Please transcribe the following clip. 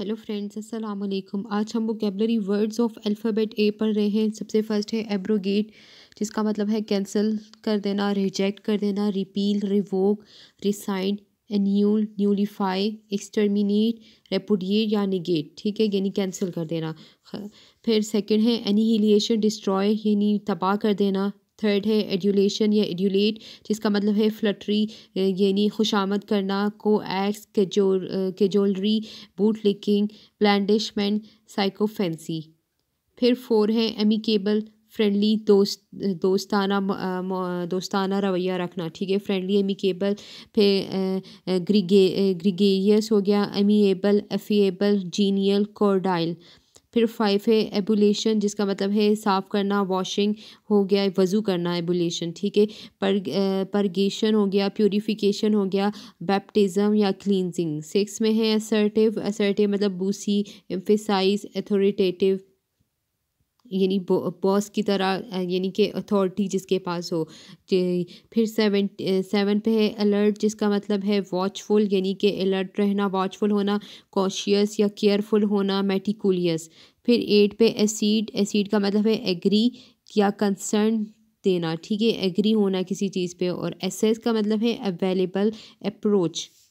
hello friends अस्सलाम वालेकुम आज हम vocabulary words of alphabet A पढ़ रहे हैं सबसे फर्स्ट है एब्रोगेट जिसका मतलब है कैंसिल कर देना रिजेक्ट कर देना repeal revoke resign annul nullify exterminate repudiate या निगेट ठीक है यानी कैंसिल कर देना फिर सेकंड है एनीहिलिएशन डिस्ट्रॉय यानी तबाह कर देना थर्ड है एडुलेशन या एडुलेट जिसका मतलब है फ्लटरी यानी खुशामद करना को एक्स cajolery boot licking blandishment sycophancy फिर फोर है एमिकेबल फ्रेंडली दोस्त दोस्ताना दोस्ताना रवैया रखना ठीक है फ्रेंडली एमिकेबल फिर ग्रिगे ग्रिगेरियस हो गया एमिएबल एफिएबल जीनियल कोडाइल फिर फाइव है एबुलेशन जिसका मतलब है साफ़ करना वॉशिंग हो गया वज़ू करना एबुलेशन ठीक है पर परगेशन हो गया प्योरीफिकेशन हो गया बैप्टिज़म या क्लिनजिंग सिक्स में है असर्टिव असर्टिव मतलब बूसी एम्फिसाइज अथॉरिटेटिव यानी बॉस की तरह यानी कि अथॉरिटी जिसके पास हो फिर सेवन सेवन पे है अलर्ट जिसका मतलब है वॉचफुल यानी कि अलर्ट रहना वॉचफुल होना कॉशियस या केयरफुल होना मेटिकुलियस फिर एट पे एसिड एसिड का मतलब है एग्री या कंसर्न देना ठीक है एग्री होना किसी चीज़ पे और एसेस का मतलब है अवेलेबल अप्रोच